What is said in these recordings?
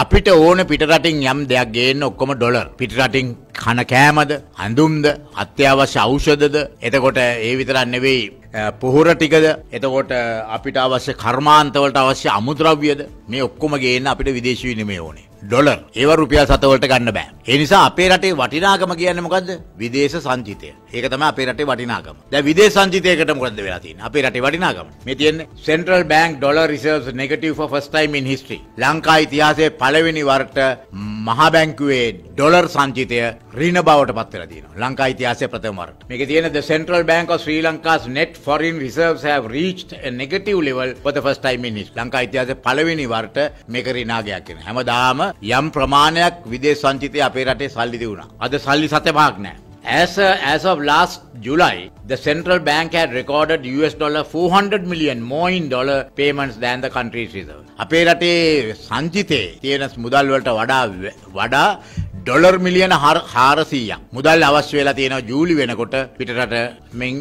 අපිට ඕන පිටරටින් යම් දෙයක් ගේන්න ඔක්කොම ඩොලර් පිටරටින් කන කෑමද හඳුම්ද අත්‍යවශ්‍ය ඖෂධද එතකොට ඒ විතරක් නෙවෙයි පොහොර ටිකද එතකොට අපිට අවශ්‍ය කර්මාන්තවලට අවශ්‍ය අමුද්‍රව්‍යද මේ ඔක්කොම ගේන්න අපිට විදේශ විනිමය ඕනේ. ඩොලර් ඒව රුපියල් සතවලට ගන්න බෑ. ඒ නිසා අපේ රටේ වටිනාකම කියන්නේ මොකද්ද? විදේශ සංචිතය. ඒක තමයි අපේ රටේ වටිනාකම. දැන් විදේශ සංචිතයකට මොකද වෙලා තියෙන්නේ? අපේ රටේ වටිනාකම. මේ තියෙන්නේ Central Bank dollar reserves negative for first time in history. Lanka ඉතිහාසයේ පළවෙනි වරට මහා බැංකුවේ ඩොලර් සංචිතය ඍණ බවට පත් වෙලා තියෙනවා. ලංකා ඉතිහාසයේ ප්‍රථම වරට. මේකේ තියෙන The Central Bank of Sri Lanka's net foreign reserves have reached a negative level for the first time in history. Lanka ඉතිහාසයේ පළවෙනි වරට මේක රිනාගයක් වෙනවා. හැමදාම යම් ප්‍රමාණයක් විදේශ සංචිතය අපේ රටේ සල්ලි දෙවුණා. අද සල්ලි සත පහක් නැහැ. As, uh, as of last July, the central bank had recorded US dollar 400 million more in dollar payments than the country's reserve. අපේ රටේ සංචිතේ තියෙන මුදල් වලට වඩා වඩා ඩොලර් මිලියන හාරසීයක් මුදල් අවශ්‍ය වෙලා තියෙන ජූලි වෙනකොට පිටරට මෙන්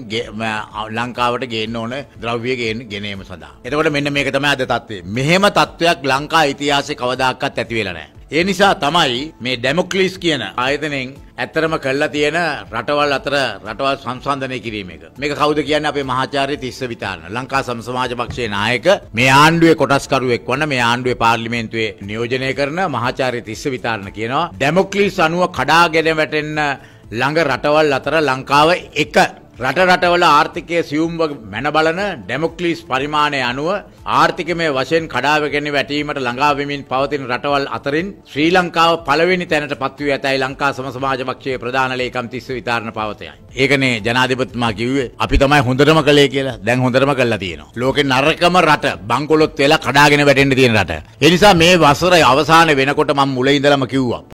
ලංකාවට ගේන්න ඕන ද්‍රව්‍ය ගෙනීම සඳහා. එතකොට මෙන්න මේක තමයි අද තත්ත්වේ. මෙහෙම තත්ත්වයක් ලංකා ඉතිහාසයේ කවදාකවත් ඇති වෙලා නැහැ. ඒ නිසා තමයි මේ ඩැමොක්ලිස් කියන ආයතනයෙන් ඇත්තරම කල්ලා තියෙන රටවල් අතර රටවල් සංසන්ධනය කිරීම එක. මේක කවුද කියන්නේ අපේ මහාචාර්ය තිස්ස විතාන. ලංකා සමසමාජ පක්ෂයේ නායක මේ ආණ්ඩුවේ කොටස්කරුවෙක් වන මේ ආණ්ඩුවේ පාර්ලිමේන්තුවේ නියෝජනය කරන මහාචාර්ය තිස්ස විතාන කියනවා ඩෙමොක්ලිස් අනුව කඩාගෙන වැටෙන්න ළඟ රටවල් අතර ලංකාව එක රට රටවල ආර්ථිකයේ සියුම්ව මැන බලන ඩෙමොක්ලිස් පරිමාණය අනුව ආර්ථිකමය වශයෙන් කඩාවගෙන වැටීමට ළඟාවෙමින් පවතින රටවල් අතරින් ශ්‍රී ලංකාව පළවෙනි තැනට පත්වී ඇතැයි ලංකා සම සමාජ පක්ෂයේ ප්‍රධාන ලේකම් තිස්ස විතාරණ පවතයයි. ඒකනේ ජනාධිපතිතුමා කිව්වේ අපි තමයි හොඳටම කළේ කියලා. දැන් හොඳටම කළා තියෙනවා. ලෝකේ නරකම රට බංකොලොත් වෙලා කඩාගෙන වැටෙන්න තියෙන රට. ඒ නිසා මේ වසරේ අවසාන වෙනකොට මම මුලින් ඉඳලම කිව්වා